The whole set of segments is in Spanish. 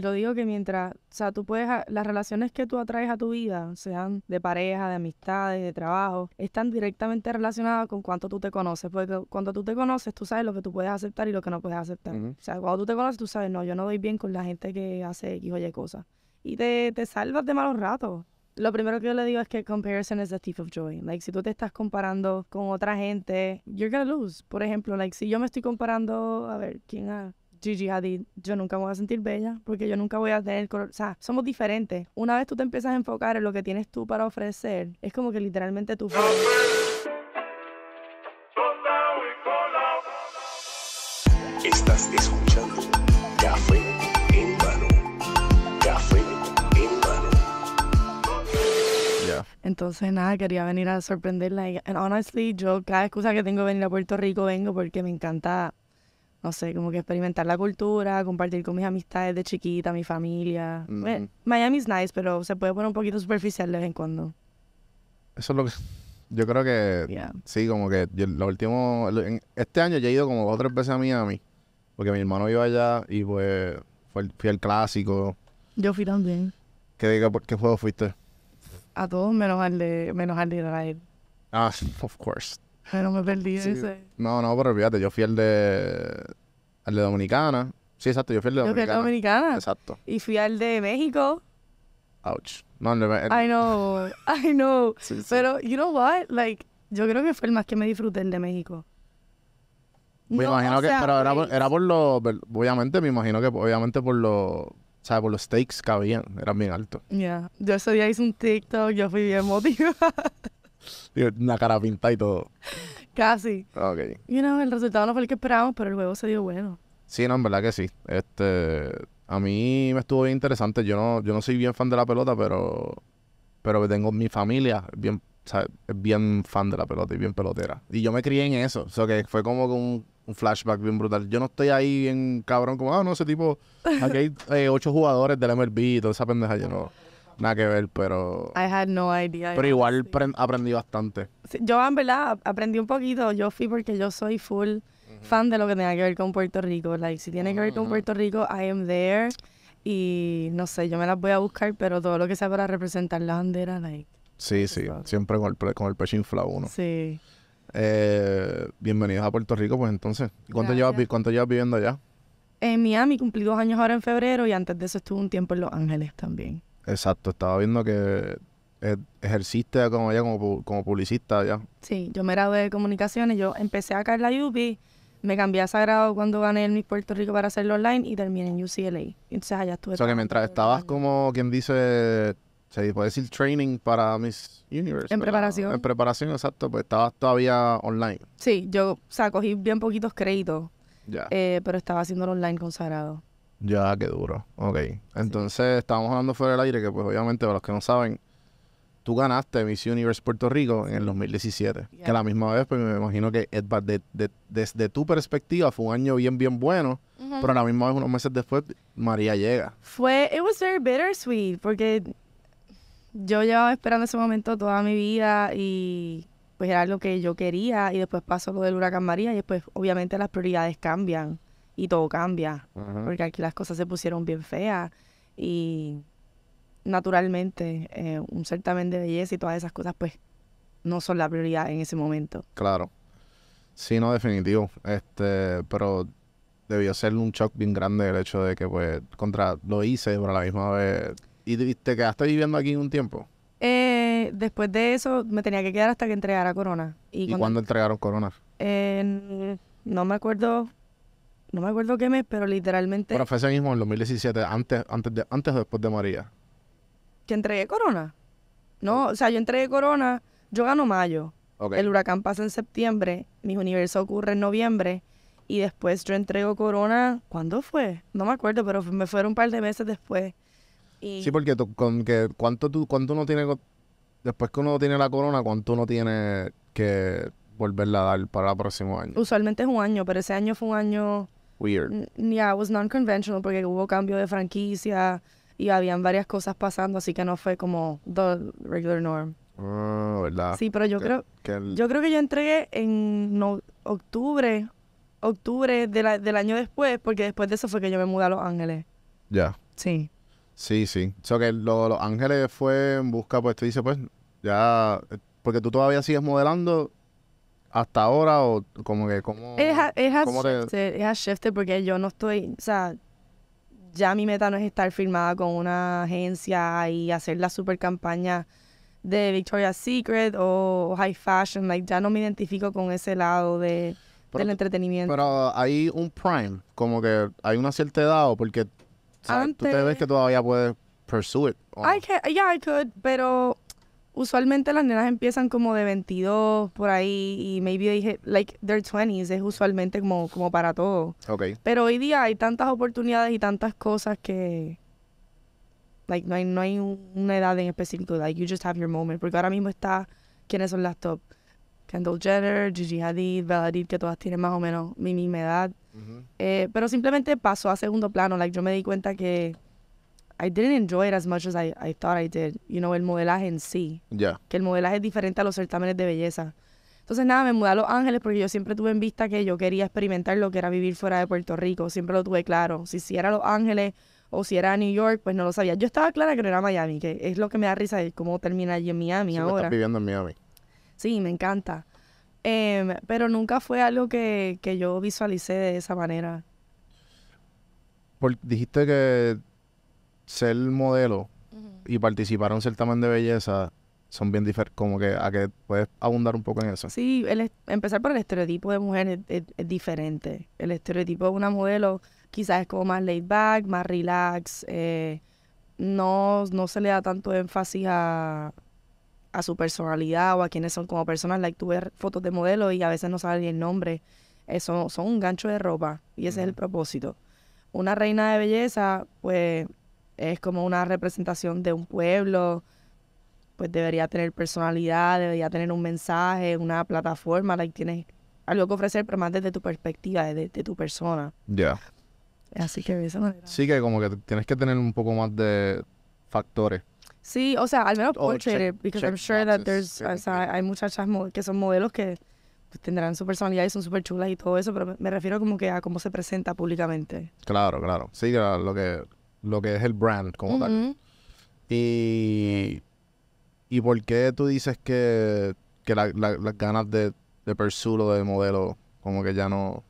Lo digo que mientras, o sea, tú puedes, las relaciones que tú atraes a tu vida, sean de pareja, de amistades, de trabajo, están directamente relacionadas con cuánto tú te conoces, porque cuando tú te conoces, tú sabes lo que tú puedes aceptar y lo que no puedes aceptar. O sea, cuando tú te conoces, tú sabes, no, yo no doy bien con la gente que hace X o Y cosas. Y te, te salvas de malos ratos lo primero que yo le digo es que comparison is the thief of joy. Like, si tú te estás comparando con otra gente, you're gonna lose. Por ejemplo, like, si yo me estoy comparando, a ver, ¿quién ha? Gigi Hadid, yo nunca me voy a sentir bella porque yo nunca voy a tener color. O sea, somos diferentes. Una vez tú te empiezas a enfocar en lo que tienes tú para ofrecer, es como que literalmente tú. Entonces, nada, quería venir a sorprenderla. Y, honestly, yo cada excusa que tengo de venir a Puerto Rico vengo porque me encanta no sé, como que experimentar la cultura, compartir con mis amistades de chiquita, mi familia. Miami es nice, pero se puede poner un poquito superficial de vez en cuando. Eso es lo que... Yo creo que... Sí, como que yo, lo último... este año ya he ido como dos o veces a Miami, porque mi hermano iba allá y pues fue, el al clásico. Yo fui también. ¿Qué, por qué juego fuiste? A todos menos al de, menos al de Ah, of course pero no me perdí No, no, pero olvídate, yo fui al de, al de Dominicana. Sí, exacto, yo fui al de Dominicana. Yo fui al de Dominicana. Exacto. Y fui al de México. Ouch. No, el de I know, I know. Pero, you know what? Like, yo creo que fue el más que me disfruté el de México. Me imagino que, pero era por, era por los, obviamente, me imagino que obviamente por los, sea Por los stakes que habían, eran bien altos. Yeah. Yo ese día hice un TikTok, yo fui bien motivada. Una cara pintada y todo. Casi. Ok. Y no, el resultado no fue el que esperábamos, pero el juego se dio bueno. Sí, no, en verdad que sí. Este, a mí me estuvo bien interesante. Yo no, yo no soy bien fan de la pelota, pero, pero tengo mi familia bien, bien fan de la pelota y bien pelotera. Y yo me crié en eso. O sea, que fue como un, flashback bien brutal. Yo no estoy ahí bien cabrón como, ah, no, ese tipo, aquí hay eh, ocho jugadores del MLB y toda esa pendeja. Yo no. Nada que ver, pero. I had no idea. Pero igual aprendí bastante. yo, en verdad, aprendí un poquito. Yo fui porque yo soy full fan de lo que tenga que ver con Puerto Rico. Like, si tiene que ver con Puerto Rico, I am there. Y no sé, yo me las voy a buscar, pero todo lo que sea para representar la bandera, like. Sí, sí, siempre con el, con el pecho inflado uno. Sí. Eh, bienvenidos a Puerto Rico, pues entonces. ¿Cuánto llevas, ¿Cuánto llevas viviendo allá? En Miami cumplí dos años ahora en febrero y antes de eso estuve un tiempo en Los Ángeles también. Exacto, estaba viendo que eh, ejerciste como ya como, como publicista ya. Sí, yo me gradué de comunicaciones, yo empecé acá en la UB, me cambié a Sagrado cuando gané el Miss Puerto Rico para hacerlo online y terminé en UCLA. Entonces allá estuve. O sea que mientras estabas como quien dice, se puede decir training para Miss Universe. En preparación. En preparación, exacto, pues estabas todavía online. Sí, yo, cogí bien poquitos créditos, eh, pero estaba haciéndolo online con Sagrado. Ya, qué duro. Ok. Entonces, estábamos hablando fuera del aire que, pues, obviamente, para los que no saben, tú ganaste Miss Universe Puerto Rico en el 2017. Que la misma vez, pues, me imagino que desde tu perspectiva, fue un año bien, bien bueno. Pero a la misma vez, unos meses después, María llega. Fue, it was very bittersweet, porque yo llevaba esperando ese momento toda mi vida y pues era lo que yo quería y después pasó lo del huracán María y después obviamente las prioridades cambian y todo cambia, porque aquí las cosas se pusieron bien feas y naturalmente eh, un certamen de belleza y todas esas cosas pues no son la prioridad en ese momento. Claro. Sí, no, definitivo. Este, pero debió ser un shock bien grande el hecho de que pues contra lo hice, pero la misma vez... ¿Y te quedaste viviendo aquí un tiempo? Eh, después de eso me tenía que quedar hasta que entregara Corona. ¿Y, cuándo entregaron Corona? no me acuerdo no me acuerdo qué mes, pero literalmente... Bueno, fue ese mismo, en 2017, antes, antes, de, antes o después de María. ¿Que entregué Corona? No, o sea, yo entregué Corona, yo gano mayo. El huracán pasa en septiembre, mi universo ocurre en noviembre, y después yo entrego Corona, ¿cuándo fue? No me acuerdo, pero me fueron un par de meses después. Sí, porque con que, ¿cuánto, tú, ¿cuánto uno tiene, después que uno tiene la Corona, cuánto uno tiene que volverla a dar para el próximo año? Usualmente es un año, pero ese año fue un año Weird. Yeah, was non-conventional porque hubo cambio de franquicia y habían varias cosas pasando, así que no fue como the regular norm. Ah, ¿verdad? Sí, pero yo creo que yo creo que yo entregué en octubre, octubre del año después, porque después de eso fue que yo me mudé a Los Ángeles. Ya. Sí. Sí, sí. O que Los Ángeles fue en busca, pues te dice, pues ya, eh, porque tú todavía sigues modelando hasta ahora o como que como Es porque yo no estoy, o sea, ya mi meta no es estar firmada con una agencia y hacer la super campaña de Victoria's Secret o High Fashion, ya no me identifico con ese lado de del entretenimiento. Pero hay un prime, como que hay una cierta edad porque tú te ves que todavía puedes pursue it. I yeah, I could, pero usualmente las nenas empiezan como de 22 por ahí y maybe they like their 20s, es usualmente como, como para todo. Okay. Pero hoy día hay tantas oportunidades y tantas cosas que like no hay, no hay una edad en específico, like you just have your moment, porque ahora mismo está quiénes son las top. Kendall Jenner, Gigi Hadid, Bella que todas tienen más o menos mi misma edad. Eh, pero simplemente pasó a segundo plano. Like, yo me di cuenta que I didn't enjoy it as much as I, thought I did. You know, el modelaje en sí. Que el modelaje es diferente a los certámenes de belleza. Entonces, nada, me mudé a Los Ángeles porque yo siempre tuve en vista que yo quería experimentar lo que era vivir fuera de Puerto Rico. Siempre lo tuve claro. Si, si era Los Ángeles o si era New York, pues no lo sabía. Yo estaba clara que no era Miami, que es lo que me da risa de cómo termina allí en Miami sí, ahora. Estás viviendo en Miami. Sí, me encanta. Em, pero nunca fue algo que, yo visualicé de esa manera. dijiste que ser modelo y participar en un certamen de belleza son bien diferentes, como que a que puedes abundar un poco en eso. Sí, el empezar por el estereotipo de mujer es, diferente. El estereotipo de una modelo quizás es como más laid back, más relax, eh, no, no se le da tanto énfasis a, a su personalidad o a quienes son como personas. Like, tuve fotos de modelo y a veces no ni el nombre. Eso, son un gancho de ropa y ese es el propósito. Una reina de belleza, pues es como una representación de un pueblo, pues debería tener personalidad, debería tener un mensaje, una plataforma, like, tienes algo que ofrecer, pero más desde tu perspectiva, desde, tu persona. Ya. Yeah. Así que de esa Sí, que como que tienes que tener un poco más de factores. Sí, o sea, al menos oh, portrait, because I'm sure that there's, o hay muchachas que son modelos que pues, tendrán su personalidad y son súper chulas y todo eso, pero me refiero como que a cómo se presenta públicamente. Claro, claro. Sí, lo que lo que es el brand como tal. Y, ¿Y por qué tú dices que, que las ganas de, de lo de modelo, como que ya no...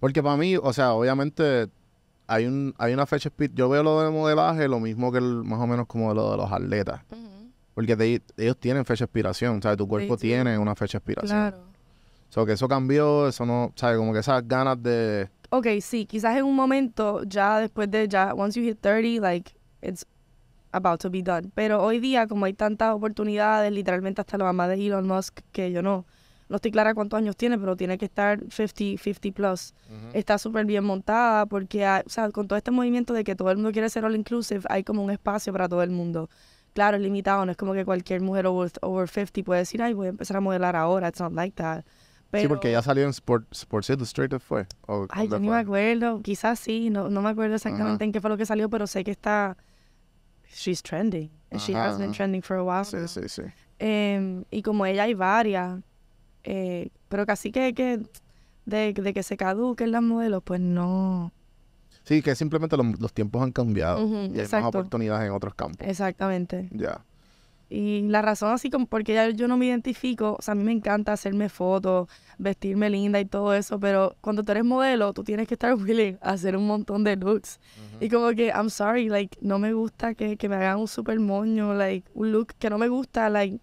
Porque para mí, o sea, obviamente hay, un, hay una fecha... Yo veo lo del modelaje lo mismo que más o menos como lo de los atletas. Porque ellos tienen fecha de expiración, ¿sabes? tu cuerpo tiene una fecha de expiración. Claro. O que eso cambió, eso no... O como que esas ganas de ok, sí, quizás en un momento, ya después de, ya, once you hit 30, like, it's about to be done. Pero hoy día, como hay tantas oportunidades, literalmente hasta la mamá de Elon Musk, que yo no, no estoy clara cuántos años tiene, pero tiene que estar 50, 50 plus. Está súper bien montada porque, o sea, con todo este movimiento de que todo el mundo quiere ser all inclusive, hay como un espacio para todo el mundo. Claro, es limitado, no es como que cualquier mujer over, over 50 puede decir, ay, voy a empezar a modelar ahora, it's not like that sí, porque ya salió en Sport, Sports Illustrated, ¿fue? ay, yo no me acuerdo. Quizás sí, no, no me acuerdo exactamente en qué fue lo que salió, pero sé que está... She's trending. and She has been trending for a while. Sí, sí, sí. Em, y como ella hay varias, eh, pero casi que, que de, que se caduquen las modelos, pues no... Sí, que simplemente los, los tiempos han cambiado y hay más oportunidades en otros campos. Exactamente. Ya. Y la razón así como porque ya yo no me identifico, o sea, a mí me encanta hacerme fotos, vestirme linda y todo eso, pero cuando tú eres modelo, tú tienes que estar willing a hacer un montón de looks. Y como que, I'm sorry, like, no me gusta que, me hagan un super moño, like, un look que no me gusta, like,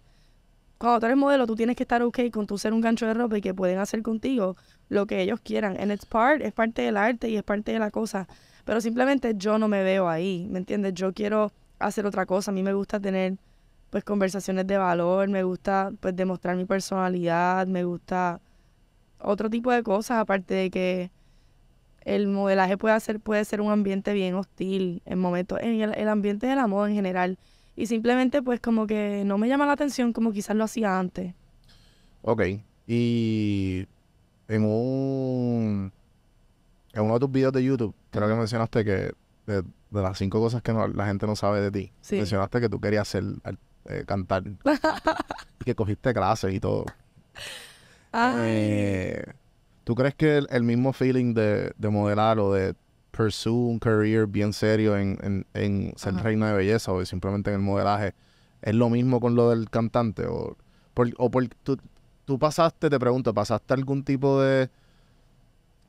cuando tú eres modelo, tú tienes que estar ok con tu ser un gancho de ropa y que pueden hacer contigo lo que ellos quieran. And it's part, es parte del arte y es parte de la cosa. Pero simplemente yo no me veo ahí, ¿me entiendes? Yo quiero hacer otra cosa, a mí me gusta tener pues conversaciones de valor, me gusta pues demostrar mi personalidad, me gusta otro tipo de cosas, aparte de que el modelaje puede, hacer, puede ser un ambiente bien hostil en momentos, en el, ambiente de la moda en general. Y simplemente pues como que no me llama la atención como quizás lo hacía antes. Ok, y en un en uno de tus videos de YouTube, creo que mencionaste que de, las cinco cosas que no, la gente no sabe de ti, mencionaste que tú querías ser eh, cantar. y que cogiste clases y todo. Eh, ¿Tú crees que el, mismo feeling de, de, modelar o de pursue un career bien serio en, en, en ser reina de belleza o simplemente en el modelaje es lo mismo con lo del cantante? ¿O, por, o por, tú, tú pasaste, te pregunto, pasaste algún tipo de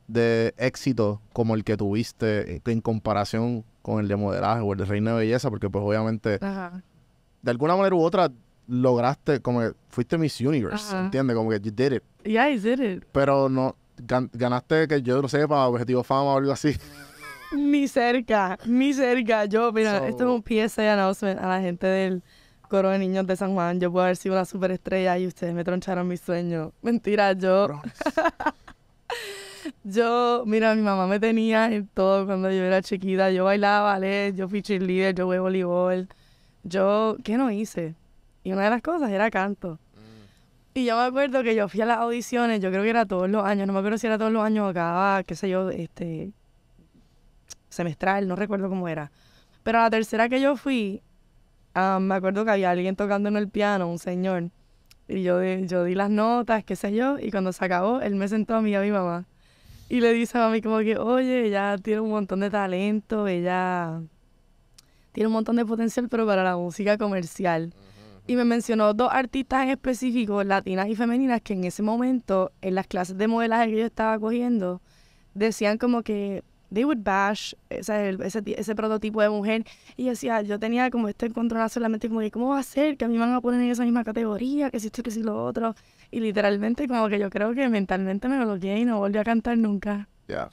de éxito como el que tuviste en comparación con el de modelaje o el de reina de belleza, porque pues obviamente Ajá de alguna manera u otra lograste, como que fuiste Miss Universe, ¿entiendes? Como que you did it. Yeah, I did it. Pero no, ganaste, que yo no sepa, objetivo fama o algo así. ni cerca, ni cerca. Yo, mira, esto es un PSA announcement a la gente del coro de niños de San Juan. Yo puedo haber sido una superestrella y ustedes me troncharon mi sueño. Mentira, yo... yo, mira, mi mamá me tenía en todo cuando yo era chiquita. Yo bailaba ballet, yo fui líder, yo jugué voleibol yo, ¿qué no hice? Y una de las cosas era canto. Mm. Y yo me acuerdo que yo fui a las audiciones, yo creo que era todos los años, no me acuerdo si era todos los años o cada, qué sé yo, este semestral, no recuerdo cómo era. Pero la tercera que yo fui, me acuerdo que había alguien tocando en el piano, un señor. Y yo, yo di las notas, qué sé yo, y cuando se acabó, él me sentó a mí y a mi mamá. Y le dice a mí como que, oye, ella tiene un montón de talento, ella tiene un montón de potencial, pero para la música comercial. Y me mencionó dos artistas en específico, latinas y femeninas, que en ese momento, en las clases de modelaje que yo estaba cogiendo, decían como que they would bash eh, ese, ese, ese prototipo de mujer. Y yo decía, yo tenía como este encontronazo solamente como que, ¿cómo va a ser? Que a mí me van a poner en esa misma categoría, que si esto, que si lo otro. Y literalmente como que yo creo que mentalmente me bloqueé y no volví a cantar nunca. Ya.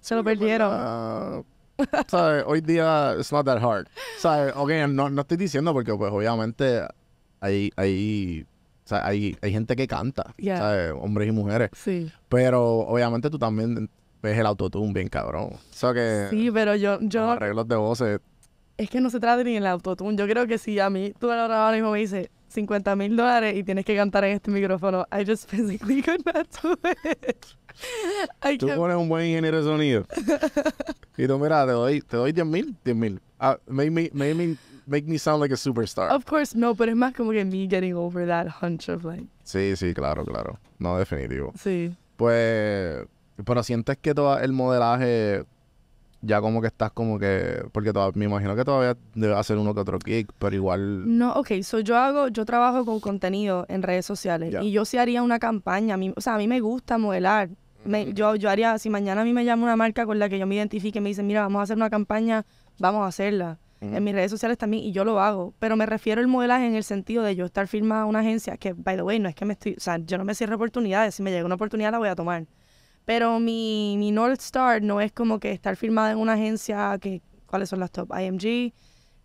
Se lo perdieron. ¿Sabes? Hoy día, it's not that hard. no, estoy diciendo porque, pues, obviamente, hay, hay, o hay, hay gente que canta, Hombres y mujeres. Sí. Pero, obviamente, tú también ves el autotune bien cabrón. que sí, pero yo... yo los arreglos de voces... Es que no se trata ni el autotune. Yo creo que si a mí tú ahora mismo me dices 50 mil dólares y tienes que cantar en este micrófono, I just physically could do it tú pones un buen ingeniero de sonido. y tú, mira, te doy, te doy 10 mil, 10 mil. Ah, make, me, make, me, make me sound like a superstar. Of course, no, pero es más como que me getting over that hunch of like. Sí, sí, claro, claro. No, definitivo. Sí. Pues, pero sientes que todo el modelaje ya como que estás como que porque me imagino que todavía debe hacer uno que otro kick pero igual no ok so yo hago yo trabajo con contenido en redes sociales y yo sí haría una campaña a mí, o sea a mí me gusta modelar yo, yo haría, si mañana a mí me llama una marca con la que yo me identifique y me dice mira, vamos a hacer una campaña, vamos a hacerla. En mis redes sociales también, y yo lo hago. Pero me refiero al modelaje en el sentido de yo estar firmada en una agencia, que, by the way, no es que me estoy, o sea, yo no me cierro oportunidades, si me llega una oportunidad la voy a tomar. Pero mi, mi North Star no es como que estar firmada en una agencia que, ¿cuáles son las top? IMG,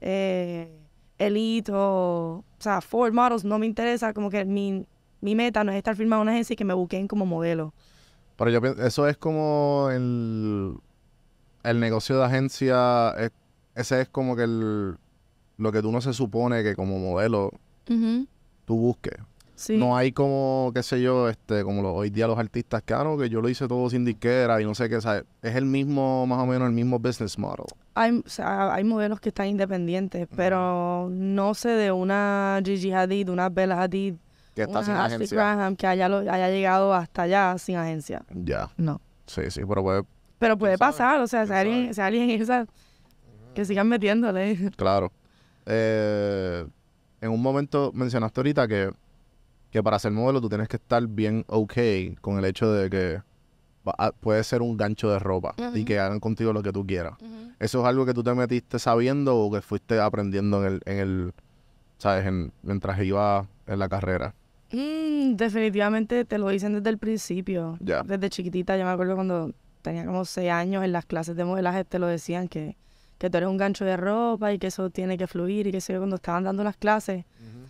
eh, Elite o, sea, Ford Models, no me interesa, como que mi, mi meta no es estar firmada en una agencia y que me busquen como modelo. Pero yo eso es como el, negocio de agencia, ese es como que lo que tú no se supone que como modelo tú busques. No hay como, qué sé yo, este, como hoy día los artistas claro ah, que yo lo hice todo sin disquera y no sé qué, es el mismo, más o menos, el mismo business model. Hay, modelos que están independientes, pero no sé de una Gigi Hadid, una Bella Hadid, que está sin ah, que haya, llegado hasta allá sin agencia. Ya. No. Sí, sí, pero puede. Pero puede pasar, o sea, si alguien, que sigan metiéndole. Claro. Eh, en un momento mencionaste ahorita que, que para ser modelo tú tienes que estar bien ok con el hecho de que puede ser un gancho de ropa y que hagan contigo lo que tú quieras. ¿Eso es algo que tú te metiste sabiendo o que fuiste aprendiendo en el, en el ¿sabes? mientras iba en la carrera? Mm, definitivamente te lo dicen desde el principio. Desde chiquitita, yo me acuerdo cuando tenía como seis años en las clases de modelaje, te lo decían que, que tú eres un gancho de ropa y que eso tiene que fluir y que se ve cuando estaban dando las clases.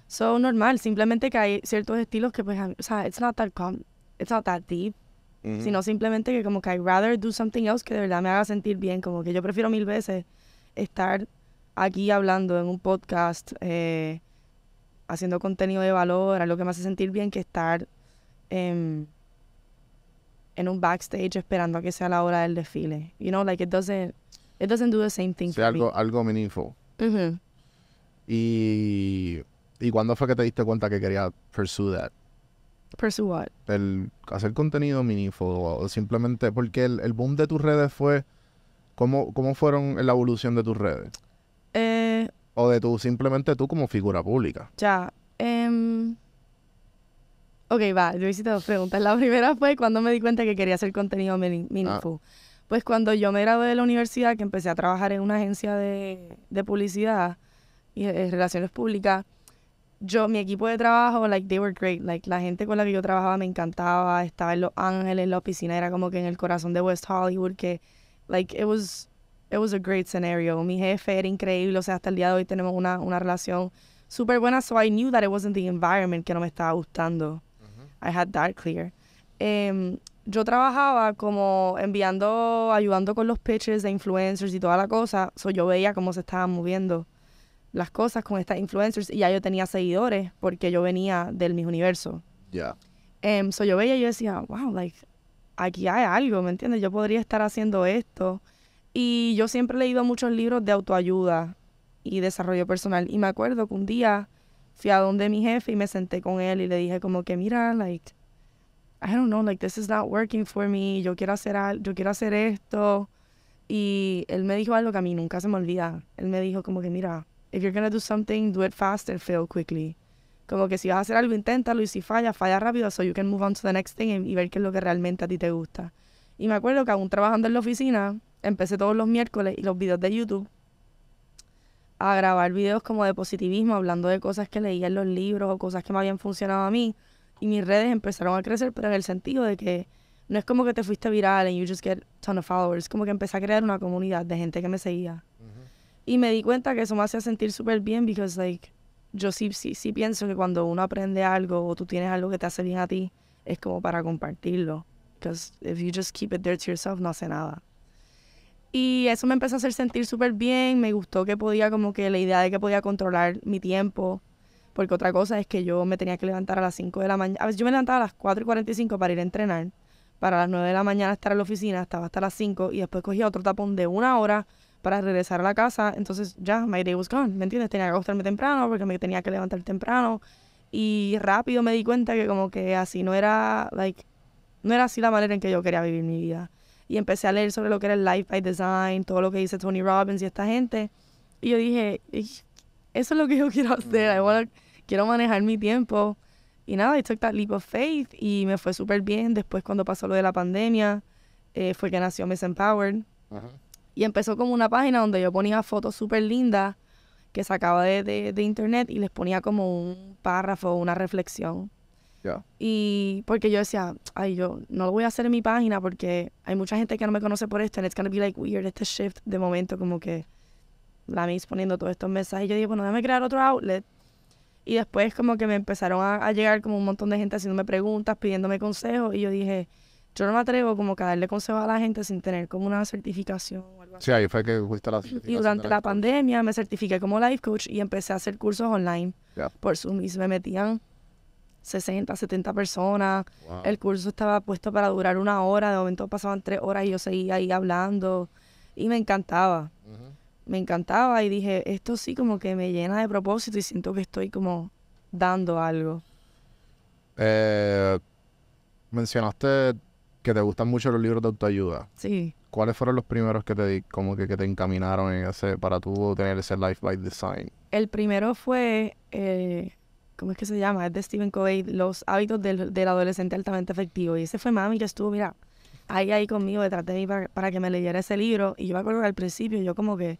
son normal, simplemente que hay ciertos estilos que, pues, o sea, it's not that, it's not that deep. Sino simplemente que como que I'd rather do something else que de verdad me haga sentir bien. Como que yo prefiero mil veces estar aquí hablando en un podcast, eh, haciendo contenido de valor, algo que me hace sentir bien que estar em, en un backstage esperando a que sea la hora del desfile. You know, like it doesn't, it doesn't do the same thing. algo, algo meaningful. Y ¿Y cuándo fue que te diste cuenta que querías pursue that? ¿Pursue what? El hacer contenido meaningful o simplemente porque el, boom de tus redes fue... ¿Cómo, cómo fueron la evolución de tus redes? o de tú, simplemente tú como figura pública. Ya. Em, ok, va, yo hice dos preguntas. La primera fue cuando me di cuenta que quería hacer contenido ah. meaningful. Pues cuando yo me gradué de la universidad, que empecé a trabajar en una agencia de, publicidad y eh, relaciones públicas, yo, mi equipo de trabajo, like, they were great. Like, la gente con la que yo trabajaba me encantaba. Estaba en Los Ángeles, la oficina era como que en el corazón de West Hollywood, que, like, it was it was a great scenario. Mi jefe era increíble, o sea, hasta el día de hoy tenemos una, una relación súper buena, so I knew that it wasn't the environment que no me estaba gustando. I had that clear. Em, yo trabajaba como enviando, ayudando con los pitches de influencers y toda la cosa, so yo veía cómo se estaban moviendo las cosas con estas influencers y ya yo tenía seguidores porque yo venía del mismo universo. Ya. Yeah. Em, so yo veía y yo decía, wow, like, aquí hay algo, ¿me entiendes? Yo podría estar haciendo esto y yo siempre he leído muchos libros de autoayuda y desarrollo personal. Y me acuerdo que un día fui a donde mi jefe y me senté con él y le dije como que, mira, like, I don't know, like, this is not working for me. Yo quiero hacer, algo yo quiero hacer esto. Y él me dijo algo que a mí nunca se me olvida. Él me dijo como que, mira, if you're gonna do something, do it fast and fail quickly. Como que si vas a hacer algo, inténtalo y si falla, falla rápido so you can move on to the next thing y, y ver qué es lo que realmente a ti te gusta. Y me acuerdo que aún trabajando en la oficina, empecé todos los miércoles y los videos de YouTube a grabar videos como de positivismo, hablando de cosas que leía en los libros o cosas que me habían funcionado a mí. Y mis redes empezaron a crecer, pero en el sentido de que no es como que te fuiste viral and you just get a ton of followers. Como que empecé a crear una comunidad de gente que me seguía. Y me di cuenta que eso me hacía sentir súper bien because, like, yo sí, sí, sí pienso que cuando uno aprende algo o tú tienes algo que te hace bien a ti, es como para compartirlo. Because if you just keep it there to yourself, no hace nada. Y eso me empezó a hacer sentir súper bien, me gustó que podía como que la idea de que podía controlar mi tiempo, porque otra cosa es que yo me tenía que levantar a las 5 de la mañana, a veces yo me levantaba a las 4 y 45 para ir a entrenar, para las 9 de la mañana estar en la oficina, estaba hasta las 5 y después cogía otro tapón de una hora para regresar a la casa, entonces ya, my day was gone, ¿me entiendes? Tenía que acostarme temprano porque me tenía que levantar temprano y rápido me di cuenta que como que así no era, like, no era así la manera en que yo quería vivir mi vida y empecé a leer sobre lo que era el Life by Design, todo lo que dice Tony Robbins y esta gente. Y yo dije, eso es lo que yo quiero hacer, quiero manejar mi tiempo. Y nada, I took that leap of faith y me fue súper bien. Después cuando pasó lo de la pandemia, eh, fue que nació Miss Empowered. Y empezó como una página donde yo ponía fotos súper lindas que sacaba de, de, de internet y les ponía como un párrafo, una reflexión. Y porque yo decía, ay, yo no lo voy a hacer en mi página porque hay mucha gente que no me conoce por esto and it's gonna be like weird este shift de momento como que la me poniendo todos estos mensajes. Y yo dije, bueno, déjame crear otro outlet. Y después como que me empezaron a, llegar como un montón de gente haciéndome preguntas, pidiéndome consejos y yo dije, yo no me atrevo como que a darle consejos a la gente sin tener como una certificación o algo Sí, ahí fue que fuiste la certificación. Y durante la, pandemia me certifiqué como life coach y empecé a hacer cursos online por Zoom y se me metían 60, 70 personas. El curso estaba puesto para durar una hora, de momento pasaban tres horas y yo seguía ahí hablando y me encantaba. Me encantaba y dije, esto sí como que me llena de propósito y siento que estoy como dando algo. Eh, mencionaste que te gustan mucho los libros de autoayuda. Sí. ¿Cuáles fueron los primeros que te como que, que te encaminaron ese para tú tener ese life by design? El primero fue eh, ¿cómo es que se llama? Es de Stephen Covey, Los hábitos del, adolescente altamente efectivo. Y ese fue mami que estuvo, mira, ahí, ahí conmigo, detrás de mí para, que me leyera ese libro. Y yo me acuerdo que al principio yo como que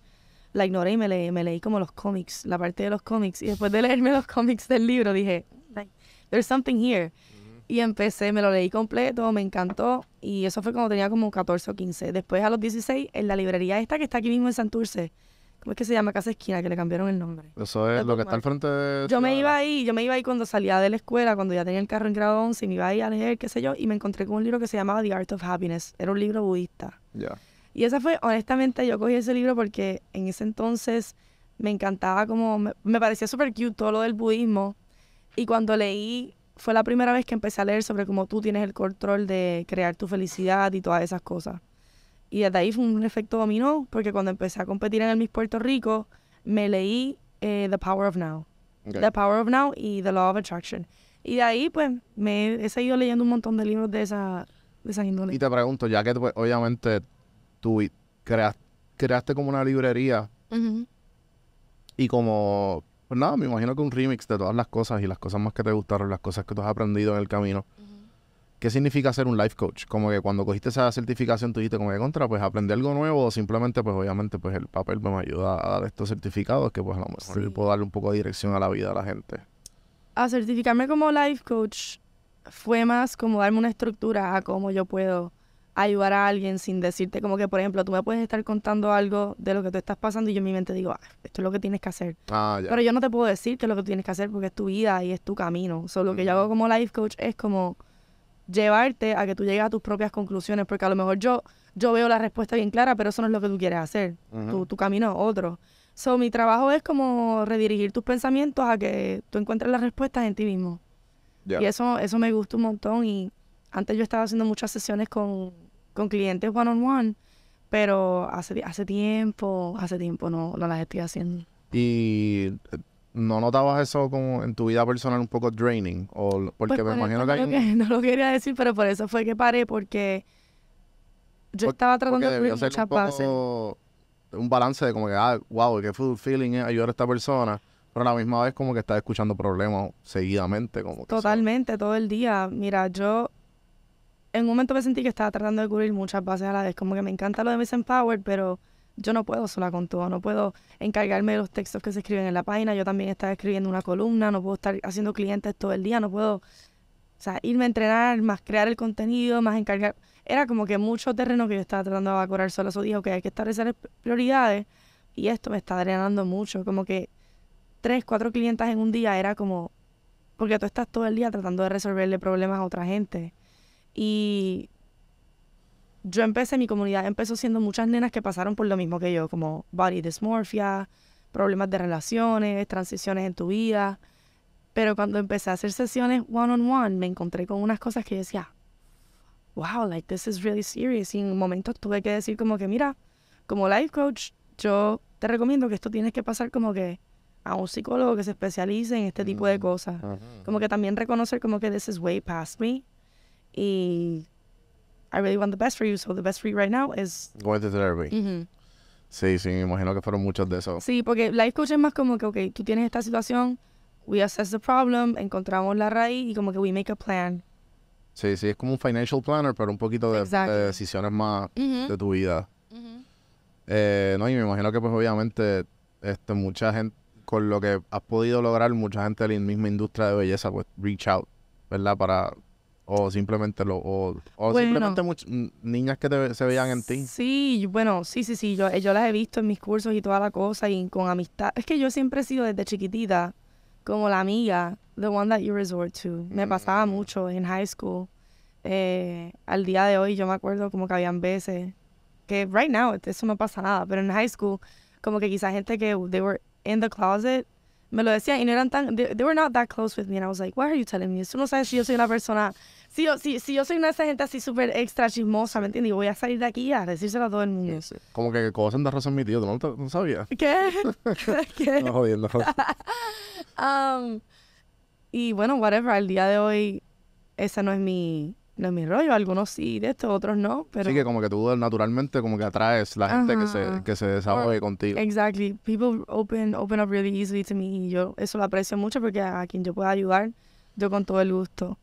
la ignoré y me, leí, me leí como los cómics, la parte de los cómics. Y después de leerme los cómics del libro dije, there's something here. Y empecé, me lo leí completo, me encantó. Y eso fue cuando tenía como 14 o 15. Después a los 16, en la librería esta que está aquí mismo en Santurce, ¿Cómo es que se llama Casa Esquina? Que le cambiaron el nombre. Eso es lo que está al frente de... Yo me iba ahí, yo me iba ahí cuando salía de la escuela, cuando ya tenía el carro en grado 11, y me iba ahí a leer, qué sé yo, y me encontré con un libro que se llamaba The Art of Happiness. Era un libro budista. Ya. Y esa fue, honestamente, yo cogí ese libro porque en ese entonces me encantaba como, me, me parecía súper cute todo lo del budismo. Y cuando leí, fue la primera vez que empecé a leer sobre cómo tú tienes el control de crear tu felicidad y todas esas cosas. Y desde ahí fue un efecto dominó, porque cuando empecé a competir en el Miss Puerto Rico, me leí eh, The Power of Now. The Power of Now y The Law of Attraction. Y de ahí, pues, me he seguido leyendo un montón de libros de esa, de Y te pregunto, ya que pues, obviamente tú creaste como una librería y como, pues nada, me imagino que un remix de todas las cosas y las cosas más que te gustaron, las cosas que tú has aprendido en el camino. ¿Qué significa ser un life coach? Como que cuando cogiste esa certificación, tú dijiste como de contra, pues aprender algo nuevo, o simplemente, pues obviamente, pues el papel pues, me ayuda a dar estos certificados que pues a lo mejor puedo darle un poco de dirección a la vida a la gente. A certificarme como life coach fue más como darme una estructura a cómo yo puedo ayudar a alguien sin decirte como que, por ejemplo, tú me puedes estar contando algo de lo que tú estás pasando y yo en mi mente digo, ah, esto es lo que tienes que hacer. Ah, Pero yo no te puedo decirte lo que tienes que hacer porque es tu vida y es tu camino. Solo lo que yo hago como life coach es como llevarte a que tú llegues a tus propias conclusiones, porque a lo mejor yo, yo veo la respuesta bien clara, pero eso no es lo que tú quieres hacer. tu, camino es otro. So, mi trabajo es como redirigir tus pensamientos a que tú encuentres las respuestas en ti mismo. Y eso, eso me gusta un montón. Y antes yo estaba haciendo muchas sesiones con, clientes one on one, pero hace, hace tiempo, hace tiempo no, no las estoy haciendo. Y ¿No notabas eso como en tu vida personal un poco draining? O, porque pues me imagino que, No lo quería decir, pero por eso fue que paré, porque yo estaba tratando de cubrir muchas bases. Un balance de como que, ah, wow, qué feeling ayudar a esta persona, pero a la misma vez como que estás escuchando problemas seguidamente. como que Totalmente, todo el día. Mira, yo en un momento me sentí que estaba tratando de cubrir muchas bases a la vez. Como que me encanta lo de Miss Empowered, pero yo no puedo sola con todo, no puedo encargarme de los textos que se escriben en la página, yo también estaba escribiendo una columna, no puedo estar haciendo clientes todo el día, no puedo, irme a entrenar, más crear el contenido, más encargar. Era como que mucho terreno que yo estaba tratando de evacuar solo, eso dijo que hay que establecer prioridades y esto me está drenando mucho, como que tres, cuatro clientas en un día era como, porque tú estás todo el día tratando de resolverle problemas a otra gente. Y yo empecé, mi comunidad empezó siendo muchas nenas que pasaron por lo mismo que yo, como body dysmorphia, problemas de relaciones, transiciones en tu vida. Pero cuando empecé a hacer sesiones one-on-one, me encontré con unas cosas que decía, wow, like this is really serious. Y en momento tuve que decir como que, mira, como life coach, yo te recomiendo que esto tienes que pasar como que a un psicólogo que se especialice en este tipo de mm. cosas. Como que también reconocer como que this is way past me. Y I really want the best for you, so the best for you right now is going to therapy. Sí, sí, me imagino que fueron muchos de esos. Sí, porque life coach es más como que, ok, tú tienes esta situación, we assess the problem, encontramos la raíz y como que we make a plan. Sí, sí, es como un financial planner, pero un poquito de, decisiones más de tu vida. Eh, no, y me imagino que pues obviamente este, mucha gente, con lo que has podido lograr, mucha gente de la misma industria de belleza, pues reach out, ¿verdad? Para o simplemente lo, o, simplemente niñas que se veían en ti. Sí, bueno, sí, sí, sí. Yo, yo las he visto en mis cursos y toda la cosa y con amistad. Es que yo siempre he sido desde chiquitita como la amiga, the one that you resort to. Me pasaba mm. mucho en high school. Eh, al día de hoy yo me acuerdo como que habían veces que right now eso no pasa nada, pero en high school como que quizá gente que they were in the closet me lo decían y no eran tan, they, were not that close with me. And I was like, why are you telling me this? Tú no sabes si yo soy una persona, si yo, si, si yo soy una de esas gente así súper extra chismosa, ¿me entiendes? Y voy a salir de aquí a decírselo a todo el mundo. Como que cosas de razón mi tío, tú no, no sabías. ¿Qué? ¿Qué? no, jodiendo. um, y bueno, whatever, al día de hoy, esa no es mi, no es mi rollo. Algunos sí de esto, otros no. Pero... Sí, que como que tú naturalmente como que atraes la gente que se, que se desahogue contigo. Exactly. People open, open up really easily to me y yo eso lo aprecio mucho porque a, quien yo pueda ayudar, yo con todo el gusto.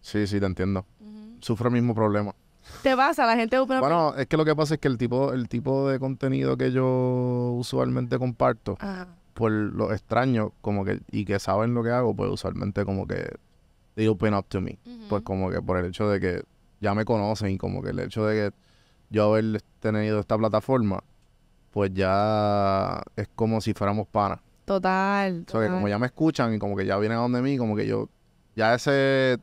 Sí, sí, te entiendo. Sufro el mismo problema. ¿Te pasa? La gente Bueno, es que lo que pasa es que el tipo, el tipo de contenido que yo usualmente comparto... Por pues lo extraño como que, y que saben lo que hago, pues usualmente como que they open up to me. Pues como que por el hecho de que ya me conocen y como que el hecho de que yo haber tenido esta plataforma, pues ya es como si fuéramos para Total. O sea, que como ya me escuchan y como que ya vienen a donde mí, como que yo, ya ese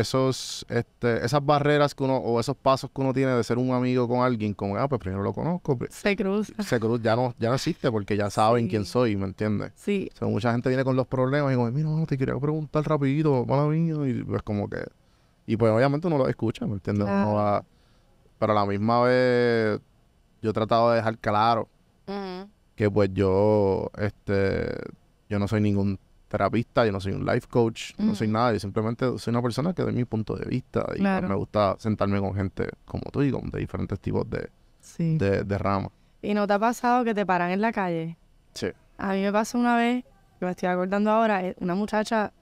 esos, este, esas barreras que uno, o esos pasos que uno tiene de ser un amigo con alguien, como, ah, pues primero lo conozco. Se cruza. Se cruza, ya no, ya no existe porque ya saben quién soy, ¿me entiendes? Sí. O mucha gente viene con los problemas y como, mira, no, te quería preguntar rapidito, para mí, y pues como que... Y pues obviamente uno lo escucha, ¿me entiendes? pero a la misma vez yo he tratado de dejar claro que pues yo, este, yo no soy ningún terapista, yo no soy un life coach, no soy mm. nada, y simplemente soy una persona que doy mi punto de vista y pues me gusta sentarme con gente como tú y con de diferentes tipos de, de, ramas. ¿Y no te ha pasado que te paran en la calle? Sí. A mí me pasó una vez, que me estoy acordando ahora, eh, una muchacha,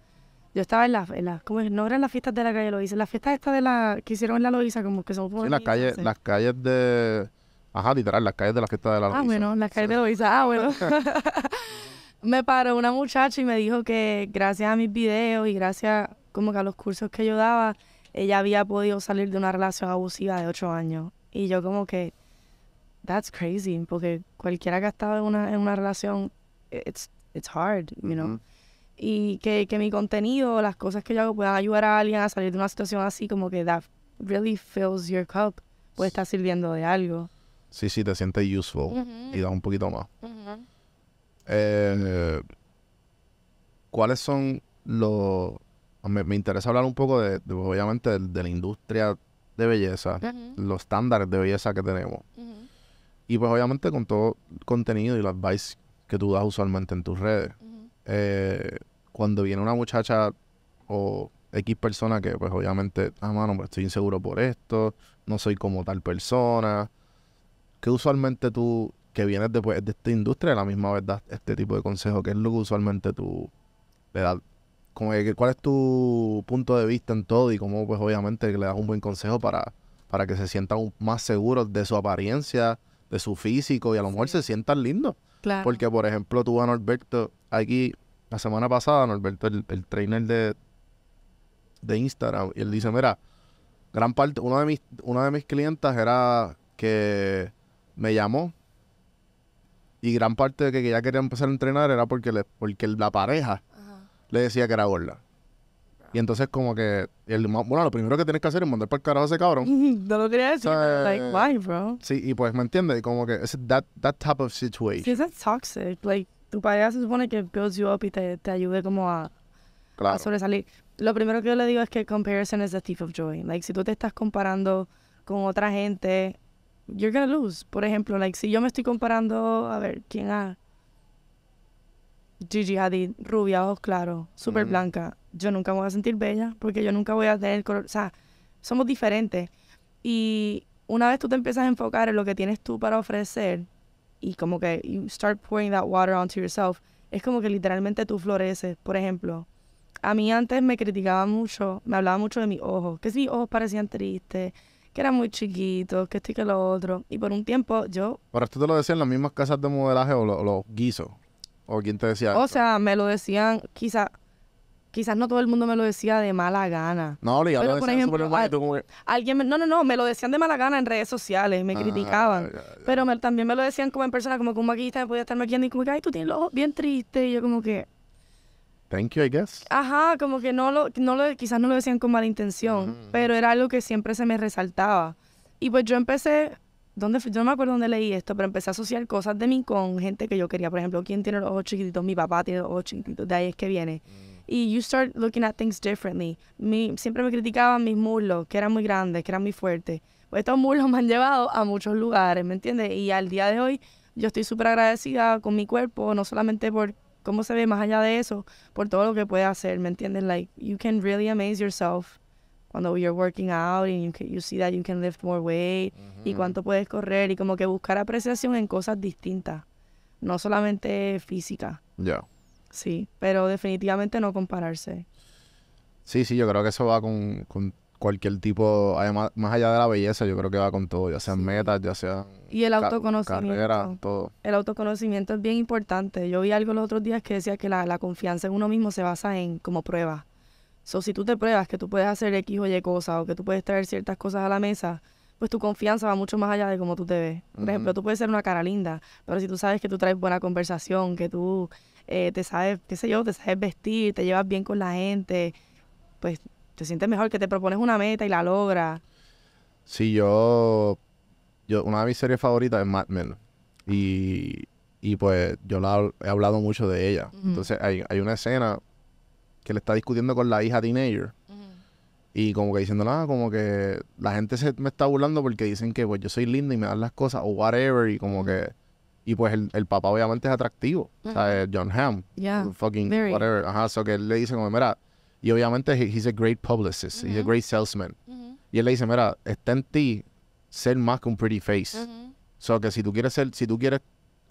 yo estaba en las, ¿cómo es? No eran las fiestas de la calle Loisa, las fiestas estas de la, que hicieron en la Loisa, como que son... Sí, las calles, las calles de... Ajá, literal, las calles de la fiesta de la Loisa. Ah, bueno, las calles de Loisa, ah, bueno. me paró una muchacha y me dijo que gracias a mis videos y gracias como que a los cursos que yo daba, ella había podido salir de una relación abusiva de ocho años. Y yo como que, that's crazy, porque cualquiera que ha estado en una, en una relación, it's, it's hard, you know. Y que, mi contenido, las cosas que yo hago puedan ayudar a alguien a salir de una situación así, como que that really fills your cup, pues está sirviendo de algo. Sí, sí, te sientes useful y da un poquito más. Eh, ¿cuáles son los... Me, interesa hablar un poco de, obviamente, de, la industria de belleza, los estándares de belleza que tenemos. Y pues obviamente con todo el contenido y el advice que tú das usualmente en tus redes. Eh, cuando viene una muchacha o X persona que pues obviamente, ah, mano, pues, estoy inseguro por esto, no soy como tal persona, que usualmente tú que vienes después de esta industria, la misma verdad, este tipo de consejo, que es lo que usualmente tú le das. que, ¿Cuál es tu punto de vista en todo y cómo, pues, obviamente, le das un buen consejo para, para que se sientan más seguros de su apariencia, de su físico y a lo mejor se sientan lindos? Porque, por ejemplo, tú a Norberto aquí la semana pasada, Norberto, el, trainer de, de Instagram, y él dice: Mira, gran parte, uno de mis, una de mis clientas era que me llamó y gran parte de que ella quería empezar a entrenar era porque, le, porque la pareja le decía que era gorda. Y entonces como que, el, bueno, lo primero que tienes que hacer es mandar para el carajo a ese cabrón. no lo quería decir. like, eh, why, bro? Sí, y pues, ¿me entiendes? Como que, es that, that type of situation. Sí, es toxic. Like, tu pareja se supone que builds you up y te, te ayude como a, a sobresalir. Lo primero que yo le digo es que comparison is the thief of joy. Like, si tú te estás comparando con otra gente you're gonna lose. Por ejemplo, like, si yo me estoy comparando, a ver, ¿quién ha? Gigi Hadid, rubia, ojos claros, súper blanca. Yo nunca me voy a sentir bella porque yo nunca voy a tener color. O sea, somos diferentes. Y una vez tú te empiezas a enfocar en lo que tienes tú para ofrecer y como que you start pouring that water onto yourself, es como que literalmente tú floreces. Por ejemplo, a mí antes me criticaba mucho, me hablaba mucho de mis ojos, que si mis ojos parecían tristes, que era muy chiquito, que esto y que lo otro. Y por un tiempo yo... ¿Pero esto te lo decían las mismas casas de modelaje o los lo guisos? ¿O quién te decía? O sea, me lo decían quizás... Quizás no todo el mundo me lo decía de mala gana. No, por ejemplo, alguien me, No, no, no, me lo decían de mala gana en redes sociales, me ah, criticaban. Pero también me lo decían como en persona, como que un maquillista me podía estar maquillando y como que, ay, tú tienes los ojos bien tristes. Y yo como que, thank Ajá, como que no lo, quizás no lo decían con mala intención, mm. pero era algo que siempre se me resaltaba. Y pues yo empecé, yo no me acuerdo dónde leí esto, pero empecé a asociar cosas de mí con gente que yo quería. Por ejemplo, ¿quién tiene los ojos chiquititos? Mi papá tiene los ojos chiquititos, de ahí es que viene. Mm. Y you start looking at things differently. Mi, siempre me criticaban mis muslos, que eran muy grandes, que eran muy fuertes. Pues estos muslos me han llevado a muchos lugares, ¿me entiendes? Y al día de hoy yo estoy súper agradecida con mi cuerpo, no solamente por cómo se ve más allá de eso, por todo lo que puede hacer, ¿me entiendes? Like, you can really amaze yourself cuando you're working out and you, you see that you can lift more weight y cuánto puedes correr y como que buscar apreciación en cosas distintas, no solamente física. Ya. Sí, pero definitivamente no compararse. Sí, sí, yo creo que eso va con, con cualquier tipo, además, más allá de la belleza, yo creo que va con todo, ya sean metas, ya sean y el autoconocimiento. todo. El autoconocimiento es bien importante. Yo vi algo los otros días que decía que la, confianza en uno mismo se basa en como pruebas. So, si tú te pruebas que tú puedes hacer X o Y cosas o que tú puedes traer ciertas cosas a la mesa, pues tu confianza va mucho más allá de cómo tú te ves. Por ejemplo, tú puedes ser una cara linda, pero si tú sabes que tú traes buena conversación, que tú eh, te sabes, qué sé yo, te sabes vestir, te llevas bien con la gente, pues te sientes mejor, que te propones una meta y la logras. Sí, yo, yo, una de mis series favoritas es Mad Men. Y, pues yo la, he hablado mucho de ella. Entonces hay, una escena que le está discutiendo con la hija teenager. Y como que diciendo nada, ah, como que la gente se me está burlando porque dicen que pues yo soy linda y me dan las cosas o whatever. Y como que... Y pues el, papá obviamente es atractivo. O sea, John Hamm. Yeah. Fucking whatever. Ajá, eso que él le dice como, mira, y obviamente, he, he's a great publicist, uh -huh. he's a great salesman. Y él le dice, mira, está en ti ser más que un pretty face. O sea, que si tú quieres ser, si tú quieres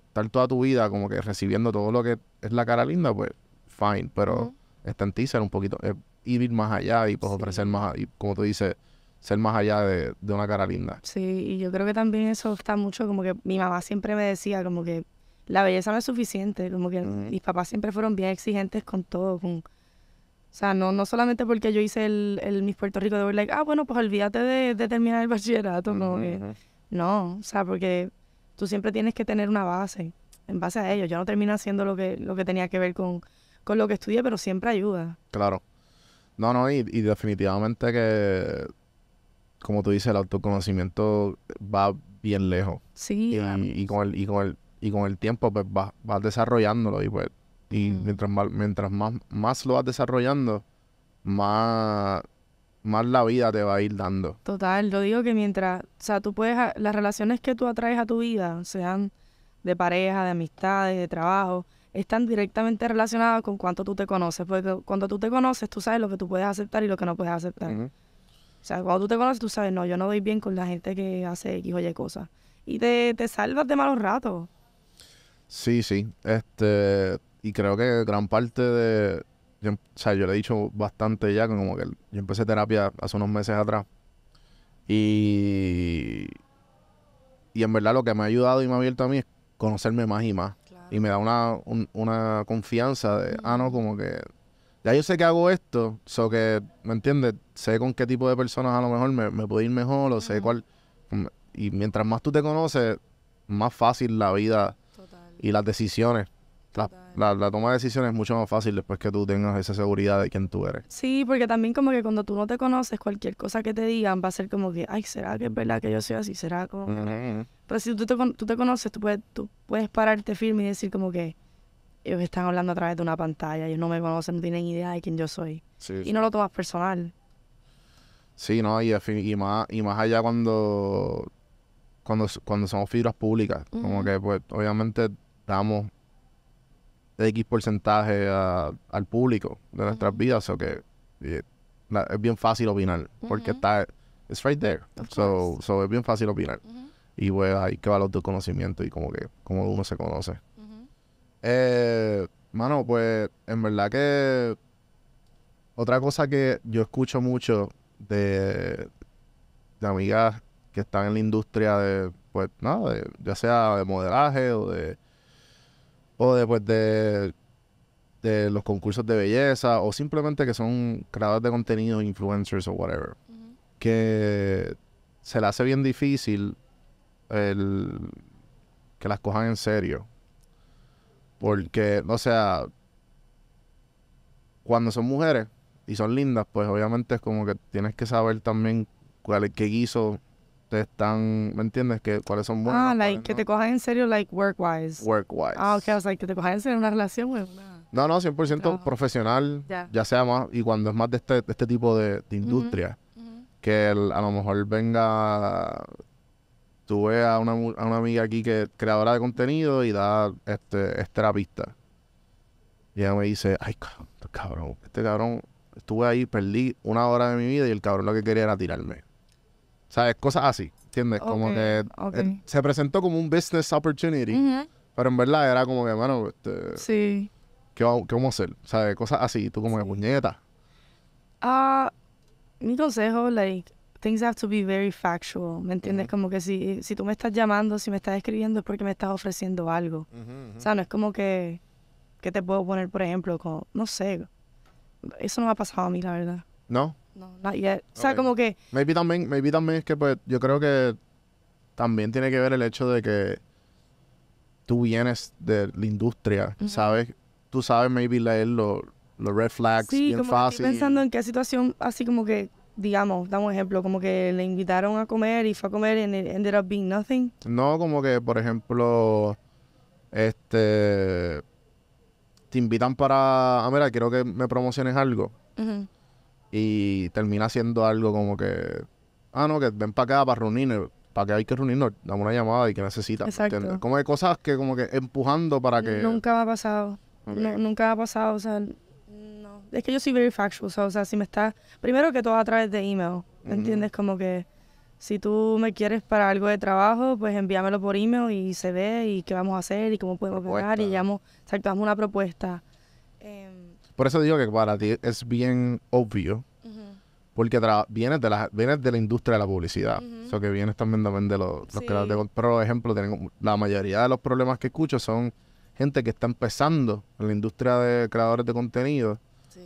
estar toda tu vida como que recibiendo todo lo que es la cara linda, pues fine, pero está en ti ser un poquito, eh, ir más allá y pues ofrecer más, y, como tú dices, ser más allá de, de, una cara linda. Sí, y yo creo que también eso está mucho, como que mi mamá siempre me decía, como que la belleza no es suficiente, como que mis papás siempre fueron bien exigentes con todo, con o sea, no, solamente porque yo hice el, el Miss Puerto Rico de hoy, like, ah, bueno, pues olvídate de, de terminar el bachillerato. No, eh, no, o sea, porque tú siempre tienes que tener una base. En base a ello, yo no termino haciendo lo que, lo que tenía que ver con, lo que estudié, pero siempre ayuda. Claro. No, no, y, y definitivamente que, como tú dices, el autoconocimiento va bien lejos. Sí. Y, con, el, y, con, el, y con el tiempo pues vas, vas desarrollándolo y pues y mientras, más, mientras más, lo vas desarrollando, más, más la vida te va a ir dando. Total, lo digo que mientras, o sea, tú puedes, las relaciones que tú atraes a tu vida, sean de pareja, de amistades, de trabajo, están directamente relacionadas con cuánto tú te conoces, porque cuando tú te conoces, tú sabes lo que tú puedes aceptar y lo que no puedes aceptar. O sea, cuando tú te conoces, tú sabes, no, yo no doy bien con la gente que hace X o Y cosas. Y te, te salvas de malos ratos. Sí, sí. Este, y creo que gran parte de. Yo, em, o sea, yo le he dicho bastante ya, como que yo empecé terapia hace unos meses atrás. Y. Y en verdad lo que me ha ayudado y me ha abierto a mí es conocerme más y más. Y me da una, confianza de, ah, no, como que. Ya yo sé que hago esto, so que, ¿me entiendes? Sé con qué tipo de personas a lo mejor me, me puedo ir mejor o sé cuál. Mm, y mientras más tú te conoces, más fácil la vida y las decisiones la, toma de decisiones es mucho más fácil después que tú tengas esa seguridad de quién tú eres. Sí, porque también como que cuando tú no te conoces, cualquier cosa que te digan va a ser como que, ay, ¿será que es verdad que yo soy así? ¿Será como...? Pero pues si tú te, tú te conoces, tú puedes, tú puedes pararte firme y decir como que ellos están hablando a través de una pantalla, ellos no me conocen, no tienen idea de quién yo soy. y no lo tomas personal. Sí, no, y, más, y más allá cuando, cuando, cuando somos figuras públicas, como que pues obviamente damos de X porcentaje al público de nuestras vidas, o que eh, es bien fácil opinar, porque está, it's right there, so, so, es bien fácil opinar. Y pues ahí que va tu conocimiento y como que como uno se conoce. Eh, mano, pues en verdad que otra cosa que yo escucho mucho de, de amigas que están en la industria de, pues nada, no, ya sea de modelaje o de o después de, los concursos de belleza, o simplemente que son creadores de contenido, influencers o whatever, que se le hace bien difícil el, que las cojan en serio. Porque, o sea, cuando son mujeres y son lindas, pues obviamente es como que tienes que saber también cuál es qué guiso están, ¿me entiendes? ¿Cuáles son buenas? Ah, like, que te cojan en serio, like, work-wise. Ah, ok, o sea, que te cojas en serio una relación, güey. No, no, 100% profesional, ya sea más, y cuando es más de este, este tipo de, industria, que a lo mejor venga, Tuve a una, amiga aquí que es creadora de contenido y da, este, es terapista. Y ella me dice, ay, cabrón, este cabrón, este estuve ahí, perdí una hora de mi vida y el cabrón lo que quería era tirarme. ¿Sabes? Cosas así, ¿entiendes? como que eh, se presentó como un business opportunity, pero en verdad era como que, bueno, este, sí. ¿qué, vamos a hacer? ¿Sabes? Cosas así, tú como de que puñeta. Ah, mi consejo, like, things have to be very factual, ¿me entiendes? Como que si, si tú me estás llamando, si me estás escribiendo es porque me estás ofreciendo algo. O sea, no es como que, que te puedo poner, por ejemplo? como, no sé, eso no me ha pasado a mí, la verdad. ¿No? no, not yet. O sea, como que... Maybe también, maybe también es que pues yo creo que también tiene que ver el hecho de que tú vienes de la industria, ¿sabes? Tú sabes maybe leer los lo red flags sí, como fácil. Estoy pensando en qué situación, así como que, digamos, damos un ejemplo, como que le invitaron a comer y fue a comer y ended up being nothing. No, como que, por ejemplo, este... Te invitan para, ah, mira, quiero que me promociones algo. Uh y termina haciendo algo como que, ah, no, que ven para acá para reunirnos, para que hay que reunirnos, damos una llamada y que necesitan. Exacto. Como de cosas que como que empujando para que... Nunca me ha pasado, nunca me ha pasado, o sea, Es que yo soy very factual, o sea, si me está... Primero que todo a través de email, ¿entiendes? Como que si tú me quieres para algo de trabajo, pues envíamelo por email y se ve y qué vamos a hacer y cómo podemos pagar, y llamo... exacto, una propuesta. Eh, por eso digo que para ti es bien obvio, porque vienes de, la, de la industria de la publicidad. O sea, que vienes también de los, creadores de Por ejemplo, la mayoría de los problemas que escucho son gente que está empezando en la industria de creadores de contenido.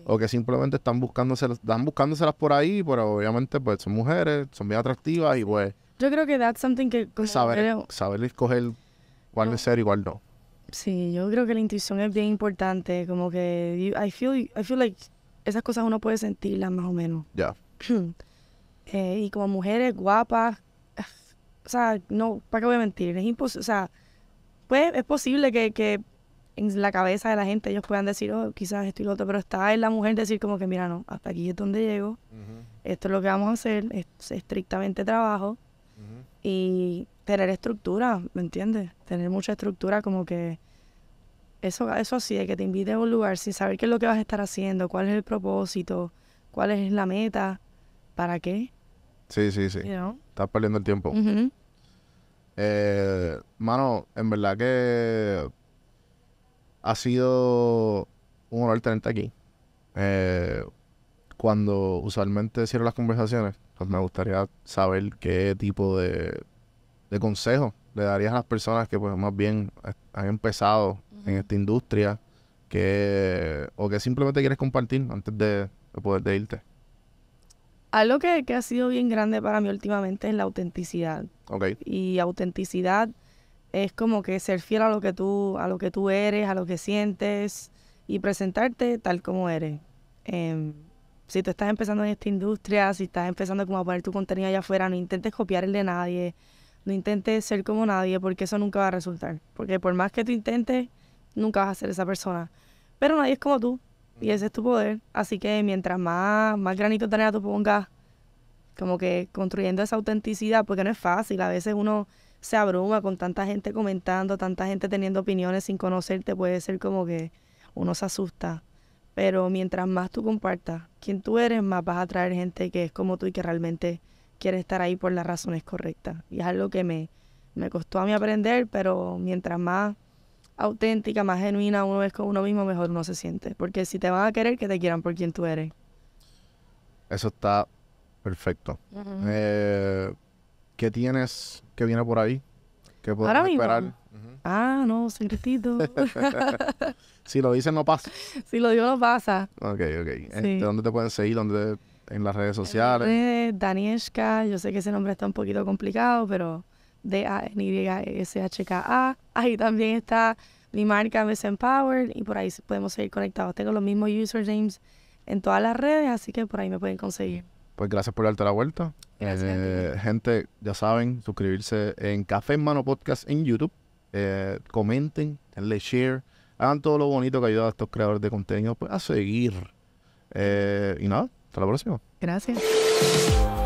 O que simplemente están buscándoselas, están buscándoselas por ahí, pero obviamente pues son mujeres, son bien atractivas y pues... Yo creo que that's something que... saber, escoger cuál es ser y cuál no. Sí, yo creo que la intuición es bien importante, como que I feel, I feel like esas cosas uno puede sentirlas más o menos. Ya. Eh, y como mujeres guapas, o sea, no, ¿para qué voy a mentir? Es imposible, o sea, pues es posible que, en la cabeza de la gente ellos puedan decir, oh, quizás esto y lo otro, pero está en la mujer decir como que, mira, no, hasta aquí es donde llego, esto es lo que vamos a hacer, es estrictamente trabajo y tener estructura, ¿me entiendes? Tener mucha estructura como que eso, así, de que te invite a un lugar sin saber qué es lo que vas a estar haciendo, cuál es el propósito, cuál es la meta, para qué. Sí, sí, sí. Estás perdiendo el tiempo. Eh, mano, en verdad que ha sido un honor tenerte aquí. Eh, cuando usualmente cierro las conversaciones, pues me gustaría saber qué tipo de, de consejo le darías a las personas que pues más bien eh, han empezado en esta industria que o que simplemente quieres compartir antes de, poder irte? Algo que, ha sido bien grande para mí últimamente es la autenticidad. Okay. Y autenticidad es como que ser fiel a lo que tú, a lo que tú eres, a lo que sientes y presentarte tal como eres. Em, si te estás empezando en esta industria, si estás empezando como a poner tu contenido allá afuera, no intentes copiar el de nadie no intentes ser como nadie porque eso nunca va a resultar. Porque por más que tú intentes, nunca vas a ser esa persona. Pero nadie es como tú y ese es tu poder. Así que mientras más, más granito de arena tú pongas, como que construyendo esa autenticidad, porque no es fácil. A veces uno se abruma con tanta gente comentando, tanta gente teniendo opiniones sin conocerte, puede ser como que uno se asusta. Pero mientras más tú compartas quién tú eres, más vas a atraer gente que es como tú y que realmente Quiere estar ahí por las razones correctas. Y es algo que me, me costó a mí aprender, pero mientras más auténtica, más genuina uno es con uno mismo, mejor uno se siente. Porque si te van a querer, que te quieran por quien tú eres. Eso está perfecto. Eh, ¿Qué tienes que viene por ahí? ¿Qué podemos esperar? Ah, no, secretito. si lo dicen, no pasa. Si lo digo, no pasa. Ok, ok. ¿De ¿Dónde te pueden seguir? ¿Dónde en las redes sociales. Danieshka, yo sé que ese nombre está un poquito complicado, pero D-A-N-Y-S-H-K-A. E ahí también está mi marca MS Empowered y por ahí podemos seguir conectados. Tengo los mismos usernames en todas las redes, así que por ahí me pueden conseguir. Pues gracias por darte la vuelta. Eh, gente, ya saben, suscribirse en Café en Mano Podcast en YouTube. Eh, comenten, denle share. Hagan todo lo bonito que ayuda a estos creadores de contenido pues, a seguir. Eh, y nada, hasta la próxima. Gracias.